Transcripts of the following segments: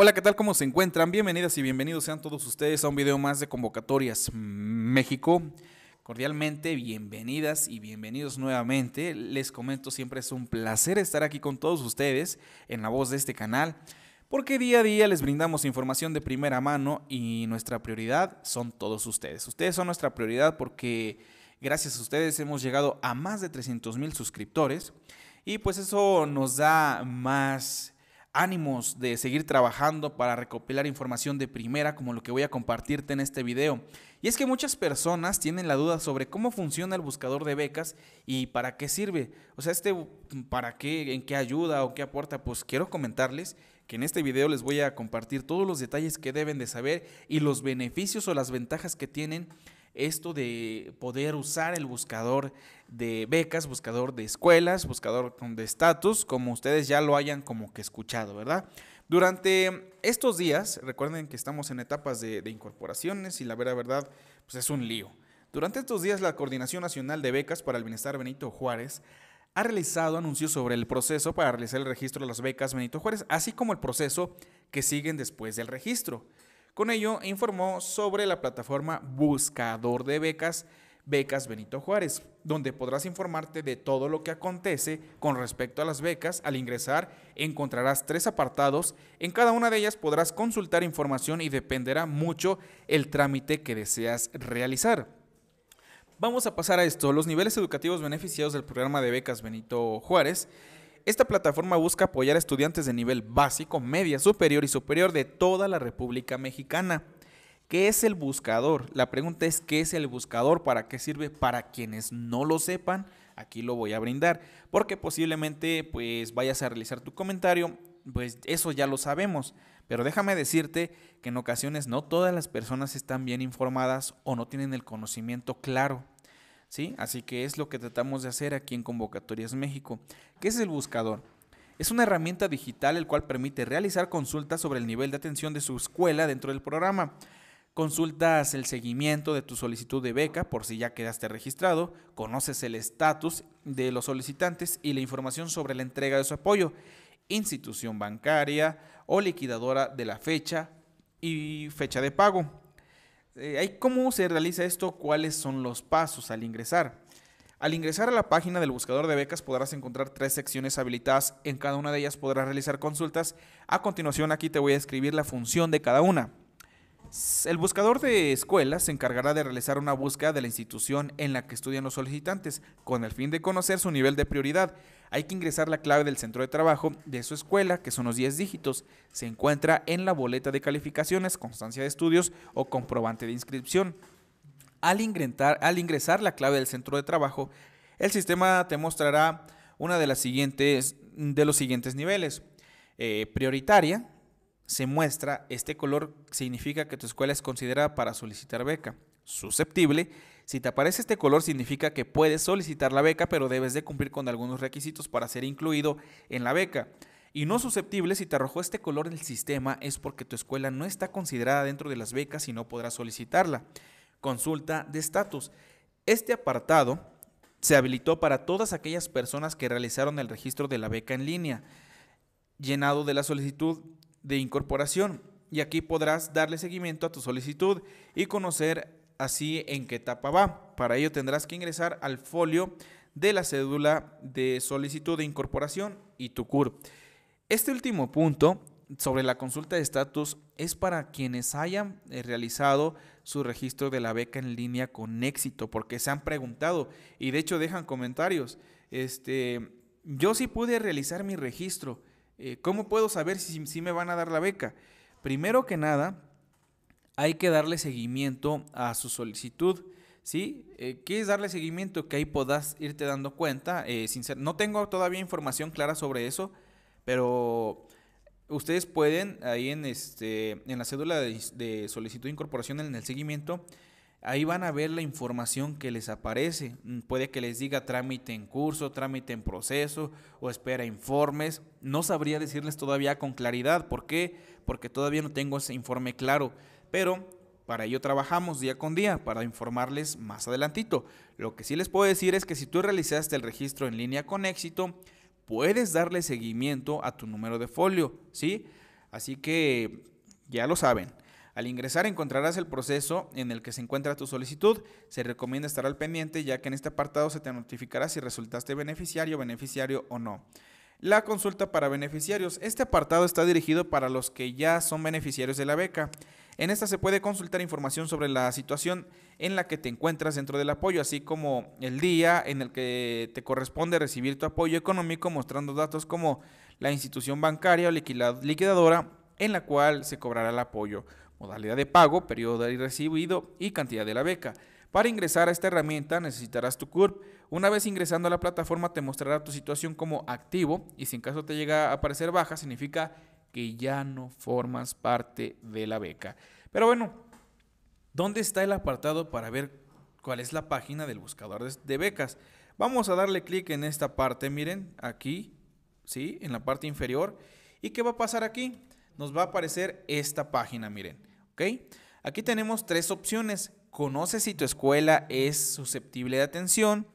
Hola, ¿qué tal? ¿Cómo se encuentran? Bienvenidas y bienvenidos sean todos ustedes a un video más de Convocatorias México. Cordialmente bienvenidas y bienvenidos nuevamente. Les comento, siempre es un placer estar aquí con todos ustedes en la voz de este canal, porque día a día les brindamos información de primera mano y nuestra prioridad son todos ustedes. Ustedes son nuestra prioridad porque gracias a ustedes hemos llegado a más de 300 mil suscriptores y pues eso nos da más ánimos de seguir trabajando para recopilar información de primera como lo que voy a compartirte en este video. Y es que muchas personas tienen la duda sobre cómo funciona el buscador de becas y para qué sirve. O sea, este para qué, en qué ayuda o qué aporta, pues quiero comentarles que en este video les voy a compartir todos los detalles que deben de saber y los beneficios o las ventajas que tienen esto de poder usar el buscador de becas, buscador de escuelas, buscador de estatus, como ustedes ya lo hayan como que escuchado, ¿verdad? Durante estos días, recuerden que estamos en etapas de, incorporaciones y la verdad, pues es un lío. Durante estos días, la Coordinación Nacional de Becas para el Bienestar Benito Juárez ha realizado anuncios sobre el proceso para realizar el registro de las becas Benito Juárez, así como el proceso que siguen después del registro. Con ello, informó sobre la plataforma Buscador de Becas, Becas Benito Juárez, donde podrás informarte de todo lo que acontece con respecto a las becas. Al ingresar encontrarás tres apartados. En cada una de ellas podrás consultar información y dependerá mucho el trámite que deseas realizar. Vamos a pasar a esto. Los niveles educativos beneficiados del programa de becas Benito Juárez esta plataforma busca apoyar a estudiantes de nivel básico, media, superior y superior de toda la República Mexicana. ¿Qué es el buscador? La pregunta es, ¿qué es el buscador? ¿Para qué sirve? Para quienes no lo sepan, aquí lo voy a brindar, porque posiblemente pues vayas a realizar tu comentario, pues eso ya lo sabemos, pero déjame decirte que en ocasiones no todas las personas están bien informadas o no tienen el conocimiento claro. ¿sí? Así que es lo que tratamos de hacer aquí en Convocatorias México. ¿Qué es el buscador? Es una herramienta digital el cual permite realizar consultas sobre el nivel de atención de su escuela dentro del programa. Consultas el seguimiento de tu solicitud de beca por si ya quedaste registrado, conoces el estatus de los solicitantes y la información sobre la entrega de su apoyo, institución bancaria o liquidadora de la fecha y fecha de pago. Eh, ¿Cómo se realiza esto? ¿Cuáles son los pasos al ingresar? Al ingresar a la página del buscador de becas podrás encontrar tres secciones habilitadas. En cada una de ellas podrás realizar consultas. A continuación aquí te voy a escribir la función de cada una. El buscador de escuelas se encargará de realizar una búsqueda de la institución en la que estudian los solicitantes, con el fin de conocer su nivel de prioridad. Hay que ingresar la clave del centro de trabajo de su escuela, que son los 10 dígitos. Se encuentra en la boleta de calificaciones, constancia de estudios o comprobante de inscripción. Al ingresar, al ingresar la clave del centro de trabajo, el sistema te mostrará una de las siguientes de los siguientes niveles. Eh, prioritaria, se muestra, este color significa que tu escuela es considerada para solicitar beca. Susceptible, si te aparece este color significa que puedes solicitar la beca, pero debes de cumplir con algunos requisitos para ser incluido en la beca. Y no susceptible, si te arrojó este color en el sistema es porque tu escuela no está considerada dentro de las becas y no podrás solicitarla. Consulta de estatus. Este apartado se habilitó para todas aquellas personas que realizaron el registro de la beca en línea, llenado de la solicitud de incorporación y aquí podrás darle seguimiento a tu solicitud y conocer así en qué etapa va. Para ello tendrás que ingresar al folio de la cédula de solicitud de incorporación y tu CUR. Este último punto sobre la consulta de estatus es para quienes hayan eh, realizado su registro de la beca en línea con éxito, porque se han preguntado y de hecho dejan comentarios. Este, yo sí pude realizar mi registro, eh, ¿cómo puedo saber si, me van a dar la beca? Primero que nada, hay que darle seguimiento a su solicitud. ¿Sí? Eh, ¿Quieres darle seguimiento? Que ahí podás irte dando cuenta. Eh, no tengo todavía información clara sobre eso, pero ustedes pueden ahí en, este, en la cédula de, de solicitud de incorporación en el seguimiento Ahí van a ver la información que les aparece. Mm, puede que les diga trámite en curso, trámite en proceso o espera informes. No sabría decirles todavía con claridad. ¿Por qué? Porque todavía no tengo ese informe claro. Pero para ello trabajamos día con día, para informarles más adelantito. Lo que sí les puedo decir es que si tú realizaste el registro en línea con éxito, puedes darle seguimiento a tu número de folio, ¿sí? Así que ya lo saben. Al ingresar encontrarás el proceso en el que se encuentra tu solicitud. Se recomienda estar al pendiente ya que en este apartado se te notificará si resultaste beneficiario, beneficiario o no. La consulta para beneficiarios. Este apartado está dirigido para los que ya son beneficiarios de la beca. En esta se puede consultar información sobre la situación en la que te encuentras dentro del apoyo, así como el día en el que te corresponde recibir tu apoyo económico, mostrando datos como la institución bancaria o liquidadora en la cual se cobrará el apoyo modalidad de pago, periodo de recibido y cantidad de la beca. Para ingresar a esta herramienta necesitarás tu CURP. Una vez ingresando a la plataforma te mostrará tu situación como activo y si en caso te llega a aparecer baja significa que ya no formas parte de la beca. Pero bueno, ¿dónde está el apartado para ver cuál es la página del buscador de becas? Vamos a darle clic en esta parte, miren, aquí, ¿sí? En la parte inferior. ¿Y qué va a pasar aquí? Nos va a aparecer esta página, miren. Aquí tenemos tres opciones. Conoce si tu escuela es susceptible de atención,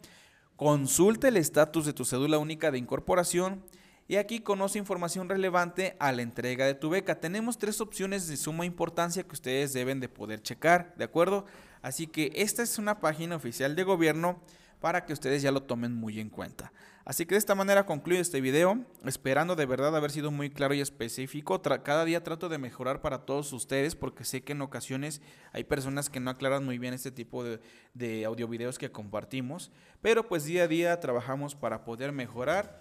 consulta el estatus de tu cédula única de incorporación y aquí conoce información relevante a la entrega de tu beca. Tenemos tres opciones de suma importancia que ustedes deben de poder checar, ¿de acuerdo? Así que esta es una página oficial de gobierno para que ustedes ya lo tomen muy en cuenta. Así que de esta manera concluyo este video, esperando de verdad haber sido muy claro y específico. cada día trato de mejorar para todos ustedes porque sé que en ocasiones hay personas que no aclaran muy bien este tipo de, de audiovideos que compartimos, pero pues día a día trabajamos para poder mejorar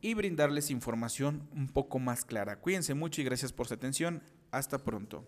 y brindarles información un poco más clara. Cuídense mucho y gracias por su atención. Hasta pronto.